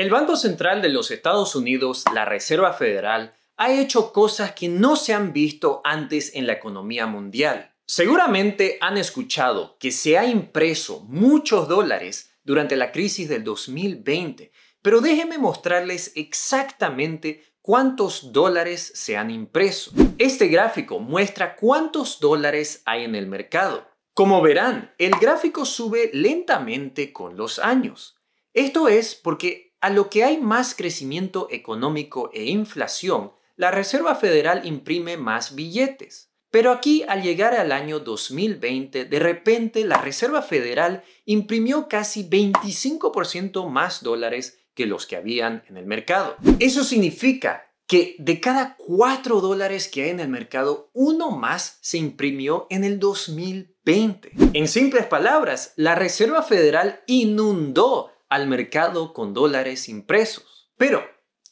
El Banco Central de los Estados Unidos, la Reserva Federal, ha hecho cosas que no se han visto antes en la economía mundial. Seguramente han escuchado que se ha impreso muchos dólares durante la crisis del 2020, pero déjenme mostrarles exactamente cuántos dólares se han impreso. Este gráfico muestra cuántos dólares hay en el mercado. Como verán, el gráfico sube lentamente con los años. Esto es porque a lo que hay más crecimiento económico e inflación, la Reserva Federal imprime más billetes. Pero aquí, al llegar al año 2020, de repente la Reserva Federal imprimió casi 25% más dólares que los que habían en el mercado. Eso significa que de cada 4 dólares que hay en el mercado, uno más se imprimió en el 2020. En simples palabras, la Reserva Federal inundó al mercado con dólares impresos. Pero,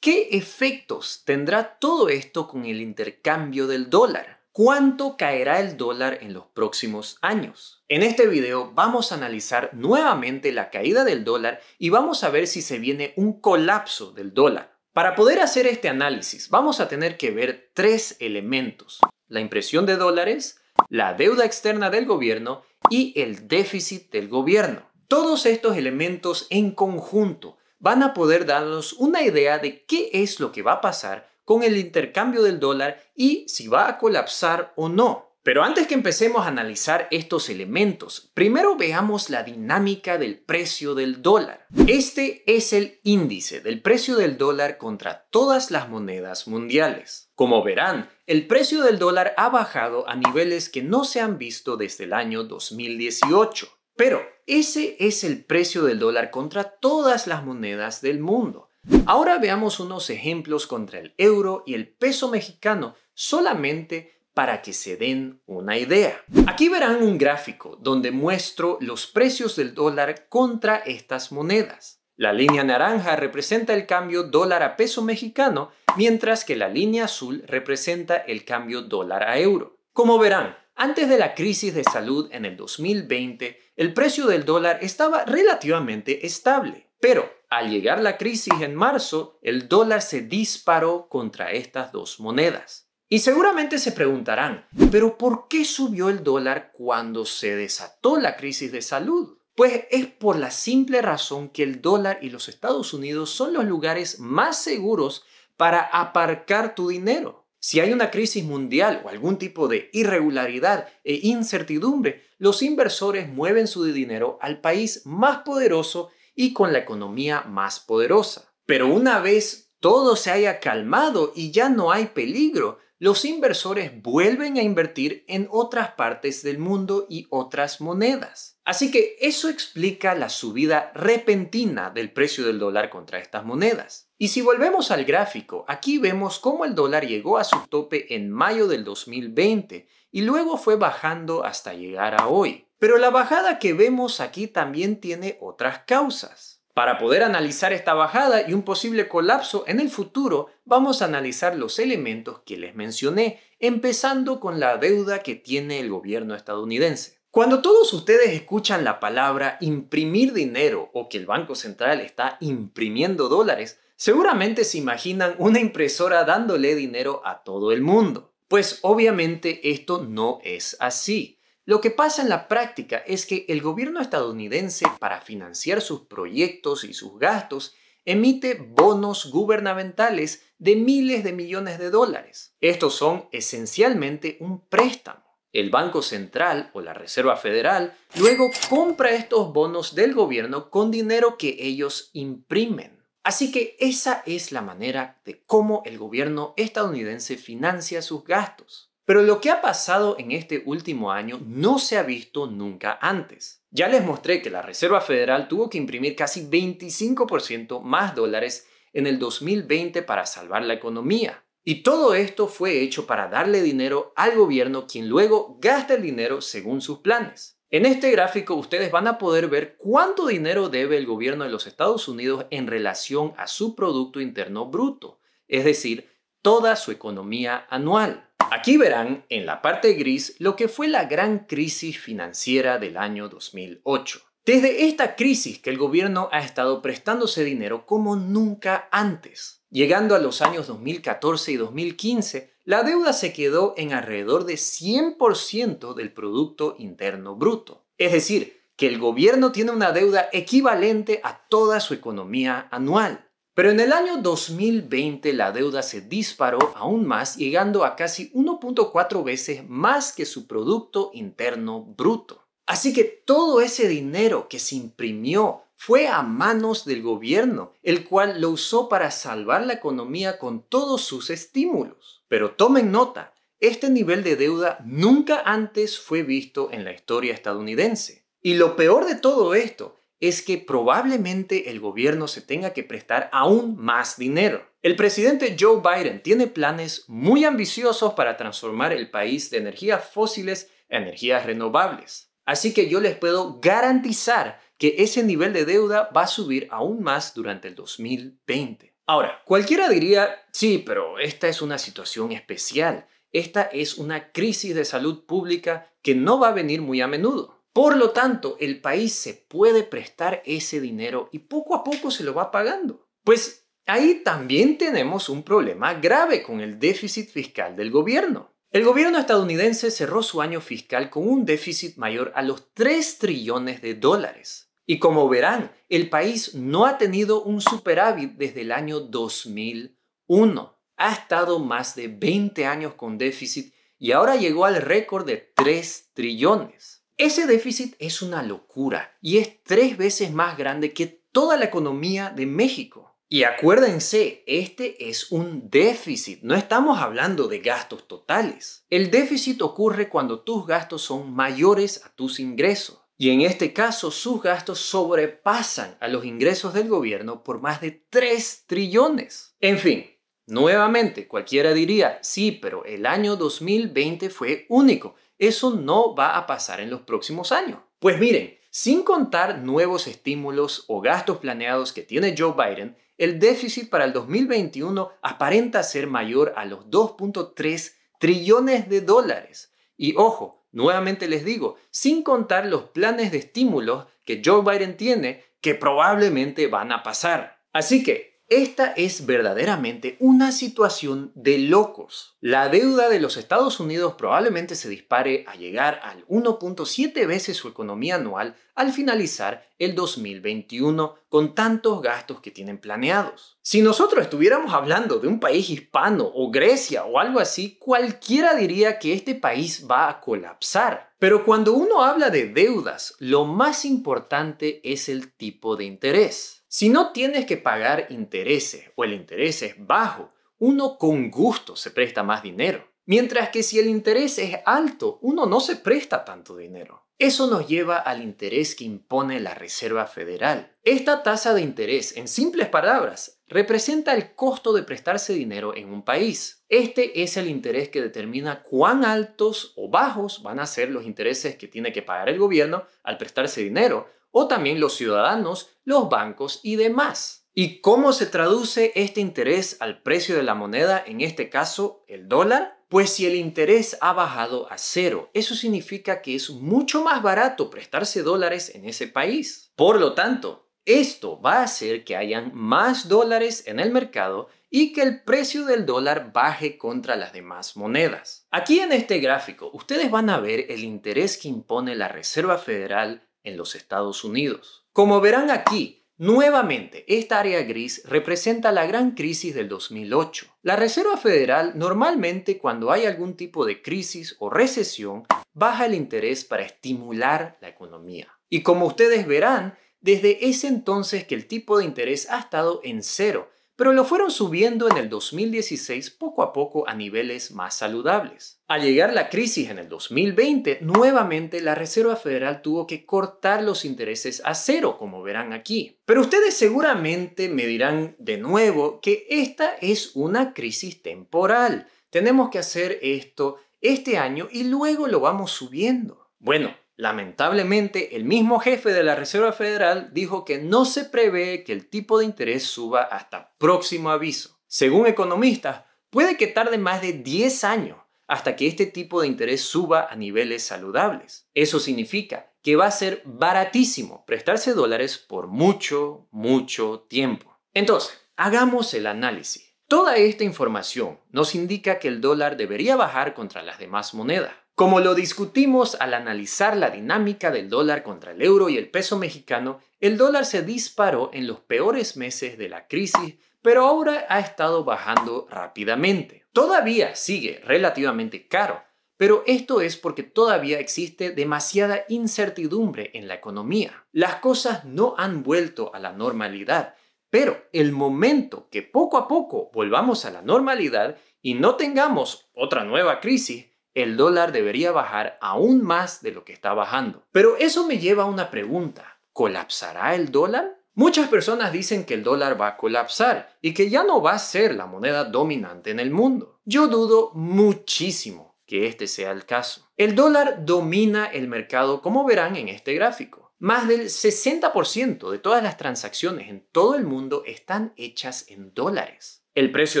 ¿qué efectos tendrá todo esto con el intercambio del dólar? ¿Cuánto caerá el dólar en los próximos años? En este video vamos a analizar nuevamente la caída del dólar y vamos a ver si se viene un colapso del dólar. Para poder hacer este análisis vamos a tener que ver tres elementos. La impresión de dólares, la deuda externa del gobierno y el déficit del gobierno. Todos estos elementos en conjunto van a poder darnos una idea de qué es lo que va a pasar con el intercambio del dólar y si va a colapsar o no. Pero antes que empecemos a analizar estos elementos, primero veamos la dinámica del precio del dólar. Este es el índice del precio del dólar contra todas las monedas mundiales. Como verán, el precio del dólar ha bajado a niveles que no se han visto desde el año 2018. Pero ese es el precio del dólar contra todas las monedas del mundo. Ahora veamos unos ejemplos contra el euro y el peso mexicano solamente para que se den una idea. Aquí verán un gráfico donde muestro los precios del dólar contra estas monedas. La línea naranja representa el cambio dólar a peso mexicano, mientras que la línea azul representa el cambio dólar a euro. Como verán, antes de la crisis de salud en el 2020, el precio del dólar estaba relativamente estable, pero al llegar la crisis en marzo, el dólar se disparó contra estas dos monedas. Y seguramente se preguntarán, ¿pero por qué subió el dólar cuando se desató la crisis de salud? Pues es por la simple razón que el dólar y los Estados Unidos son los lugares más seguros para aparcar tu dinero. Si hay una crisis mundial o algún tipo de irregularidad e incertidumbre, los inversores mueven su dinero al país más poderoso y con la economía más poderosa. Pero una vez todo se haya calmado y ya no hay peligro, los inversores vuelven a invertir en otras partes del mundo y otras monedas. Así que eso explica la subida repentina del precio del dólar contra estas monedas. Y si volvemos al gráfico, aquí vemos cómo el dólar llegó a su tope en mayo del 2020 y luego fue bajando hasta llegar a hoy. Pero la bajada que vemos aquí también tiene otras causas. Para poder analizar esta bajada y un posible colapso en el futuro, vamos a analizar los elementos que les mencioné, empezando con la deuda que tiene el gobierno estadounidense. Cuando todos ustedes escuchan la palabra imprimir dinero o que el Banco Central está imprimiendo dólares, seguramente se imaginan una impresora dándole dinero a todo el mundo. Pues obviamente esto no es así. Lo que pasa en la práctica es que el gobierno estadounidense para financiar sus proyectos y sus gastos emite bonos gubernamentales de miles de millones de dólares. Estos son esencialmente un préstamo el Banco Central o la Reserva Federal luego compra estos bonos del gobierno con dinero que ellos imprimen. Así que esa es la manera de cómo el gobierno estadounidense financia sus gastos. Pero lo que ha pasado en este último año no se ha visto nunca antes. Ya les mostré que la Reserva Federal tuvo que imprimir casi 25% más dólares en el 2020 para salvar la economía. Y todo esto fue hecho para darle dinero al gobierno, quien luego gasta el dinero según sus planes. En este gráfico ustedes van a poder ver cuánto dinero debe el gobierno de los Estados Unidos en relación a su Producto Interno Bruto, es decir, toda su economía anual. Aquí verán en la parte gris lo que fue la gran crisis financiera del año 2008. Desde esta crisis que el gobierno ha estado prestándose dinero como nunca antes. Llegando a los años 2014 y 2015, la deuda se quedó en alrededor de 100% del Producto Interno Bruto. Es decir, que el gobierno tiene una deuda equivalente a toda su economía anual. Pero en el año 2020 la deuda se disparó aún más, llegando a casi 1.4 veces más que su Producto Interno Bruto. Así que todo ese dinero que se imprimió fue a manos del gobierno, el cual lo usó para salvar la economía con todos sus estímulos. Pero tomen nota, este nivel de deuda nunca antes fue visto en la historia estadounidense. Y lo peor de todo esto es que probablemente el gobierno se tenga que prestar aún más dinero. El presidente Joe Biden tiene planes muy ambiciosos para transformar el país de energías fósiles a energías renovables. Así que yo les puedo garantizar que ese nivel de deuda va a subir aún más durante el 2020. Ahora, cualquiera diría, sí, pero esta es una situación especial. Esta es una crisis de salud pública que no va a venir muy a menudo. Por lo tanto, el país se puede prestar ese dinero y poco a poco se lo va pagando. Pues ahí también tenemos un problema grave con el déficit fiscal del gobierno. El gobierno estadounidense cerró su año fiscal con un déficit mayor a los 3 trillones de dólares. Y como verán, el país no ha tenido un superávit desde el año 2001. Ha estado más de 20 años con déficit y ahora llegó al récord de 3 trillones. Ese déficit es una locura y es tres veces más grande que toda la economía de México. Y acuérdense, este es un déficit, no estamos hablando de gastos totales. El déficit ocurre cuando tus gastos son mayores a tus ingresos. Y en este caso, sus gastos sobrepasan a los ingresos del gobierno por más de 3 trillones. En fin, Nuevamente, cualquiera diría, sí, pero el año 2020 fue único. Eso no va a pasar en los próximos años. Pues miren, sin contar nuevos estímulos o gastos planeados que tiene Joe Biden, el déficit para el 2021 aparenta ser mayor a los 2.3 trillones de dólares. Y ojo, nuevamente les digo, sin contar los planes de estímulos que Joe Biden tiene que probablemente van a pasar. Así que esta es verdaderamente una situación de locos. La deuda de los Estados Unidos probablemente se dispare a llegar al 1.7 veces su economía anual al finalizar el 2021 con tantos gastos que tienen planeados. Si nosotros estuviéramos hablando de un país hispano o Grecia o algo así, cualquiera diría que este país va a colapsar. Pero cuando uno habla de deudas, lo más importante es el tipo de interés. Si no tienes que pagar intereses o el interés es bajo, uno con gusto se presta más dinero. Mientras que si el interés es alto, uno no se presta tanto dinero. Eso nos lleva al interés que impone la Reserva Federal. Esta tasa de interés, en simples palabras, representa el costo de prestarse dinero en un país. Este es el interés que determina cuán altos o bajos van a ser los intereses que tiene que pagar el gobierno al prestarse dinero o también los ciudadanos, los bancos y demás. ¿Y cómo se traduce este interés al precio de la moneda, en este caso el dólar? Pues si el interés ha bajado a cero, eso significa que es mucho más barato prestarse dólares en ese país. Por lo tanto, esto va a hacer que hayan más dólares en el mercado y que el precio del dólar baje contra las demás monedas. Aquí en este gráfico ustedes van a ver el interés que impone la Reserva Federal en los Estados Unidos. Como verán aquí, Nuevamente, esta área gris representa la gran crisis del 2008. La Reserva Federal normalmente cuando hay algún tipo de crisis o recesión, baja el interés para estimular la economía. Y como ustedes verán, desde ese entonces que el tipo de interés ha estado en cero, pero lo fueron subiendo en el 2016 poco a poco a niveles más saludables. Al llegar la crisis en el 2020, nuevamente la Reserva Federal tuvo que cortar los intereses a cero, como verán aquí. Pero ustedes seguramente me dirán de nuevo que esta es una crisis temporal. Tenemos que hacer esto este año y luego lo vamos subiendo. Bueno, Lamentablemente, el mismo jefe de la Reserva Federal dijo que no se prevé que el tipo de interés suba hasta próximo aviso. Según economistas, puede que tarde más de 10 años hasta que este tipo de interés suba a niveles saludables. Eso significa que va a ser baratísimo prestarse dólares por mucho, mucho tiempo. Entonces, hagamos el análisis. Toda esta información nos indica que el dólar debería bajar contra las demás monedas. Como lo discutimos al analizar la dinámica del dólar contra el euro y el peso mexicano, el dólar se disparó en los peores meses de la crisis, pero ahora ha estado bajando rápidamente. Todavía sigue relativamente caro, pero esto es porque todavía existe demasiada incertidumbre en la economía. Las cosas no han vuelto a la normalidad, pero el momento que poco a poco volvamos a la normalidad y no tengamos otra nueva crisis, el dólar debería bajar aún más de lo que está bajando. Pero eso me lleva a una pregunta. ¿Colapsará el dólar? Muchas personas dicen que el dólar va a colapsar y que ya no va a ser la moneda dominante en el mundo. Yo dudo muchísimo que este sea el caso. El dólar domina el mercado como verán en este gráfico. Más del 60% de todas las transacciones en todo el mundo están hechas en dólares. El precio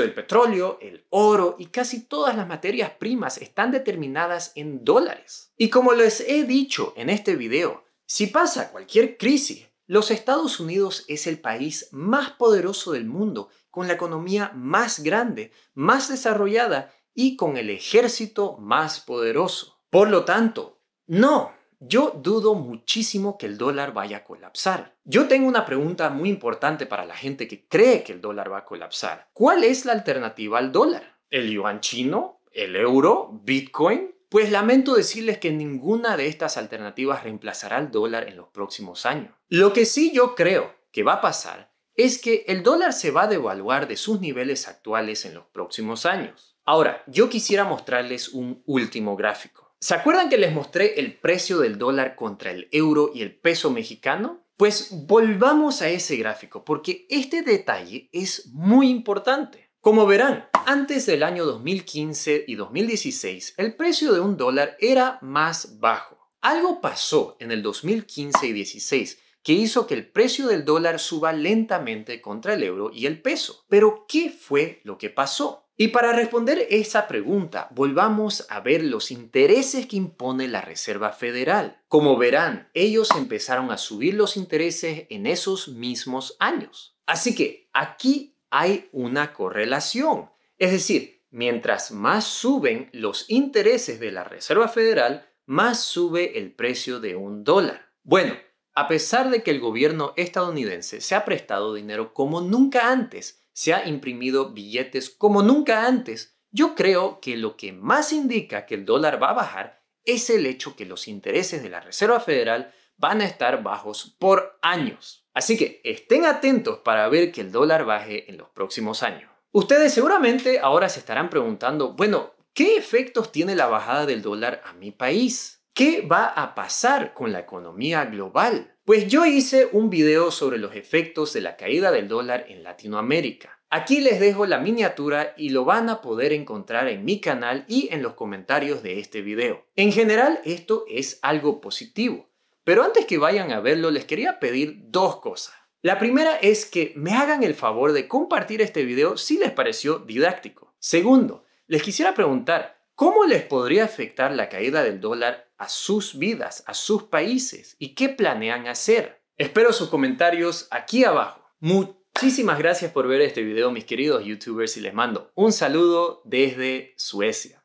del petróleo, el oro y casi todas las materias primas están determinadas en dólares. Y como les he dicho en este video, si pasa cualquier crisis, los Estados Unidos es el país más poderoso del mundo, con la economía más grande, más desarrollada y con el ejército más poderoso. Por lo tanto, no, yo dudo muchísimo que el dólar vaya a colapsar. Yo tengo una pregunta muy importante para la gente que cree que el dólar va a colapsar. ¿Cuál es la alternativa al dólar? ¿El yuan chino? ¿El euro? ¿Bitcoin? Pues lamento decirles que ninguna de estas alternativas reemplazará al dólar en los próximos años. Lo que sí yo creo que va a pasar es que el dólar se va a devaluar de sus niveles actuales en los próximos años. Ahora, yo quisiera mostrarles un último gráfico. ¿Se acuerdan que les mostré el precio del dólar contra el euro y el peso mexicano? Pues volvamos a ese gráfico, porque este detalle es muy importante. Como verán, antes del año 2015 y 2016, el precio de un dólar era más bajo. Algo pasó en el 2015 y 2016 que hizo que el precio del dólar suba lentamente contra el euro y el peso. Pero, ¿qué fue lo que pasó? Y para responder esa pregunta, volvamos a ver los intereses que impone la Reserva Federal. Como verán, ellos empezaron a subir los intereses en esos mismos años. Así que aquí hay una correlación. Es decir, mientras más suben los intereses de la Reserva Federal, más sube el precio de un dólar. Bueno, a pesar de que el gobierno estadounidense se ha prestado dinero como nunca antes, se ha imprimido billetes como nunca antes. Yo creo que lo que más indica que el dólar va a bajar es el hecho que los intereses de la Reserva Federal van a estar bajos por años. Así que estén atentos para ver que el dólar baje en los próximos años. Ustedes seguramente ahora se estarán preguntando, bueno, ¿qué efectos tiene la bajada del dólar a mi país? ¿Qué va a pasar con la economía global? Pues yo hice un video sobre los efectos de la caída del dólar en Latinoamérica. Aquí les dejo la miniatura y lo van a poder encontrar en mi canal y en los comentarios de este video. En general esto es algo positivo, pero antes que vayan a verlo les quería pedir dos cosas. La primera es que me hagan el favor de compartir este video si les pareció didáctico. Segundo, les quisiera preguntar, ¿cómo les podría afectar la caída del dólar a sus vidas, a sus países y qué planean hacer. Espero sus comentarios aquí abajo. Muchísimas gracias por ver este video, mis queridos youtubers, y les mando un saludo desde Suecia.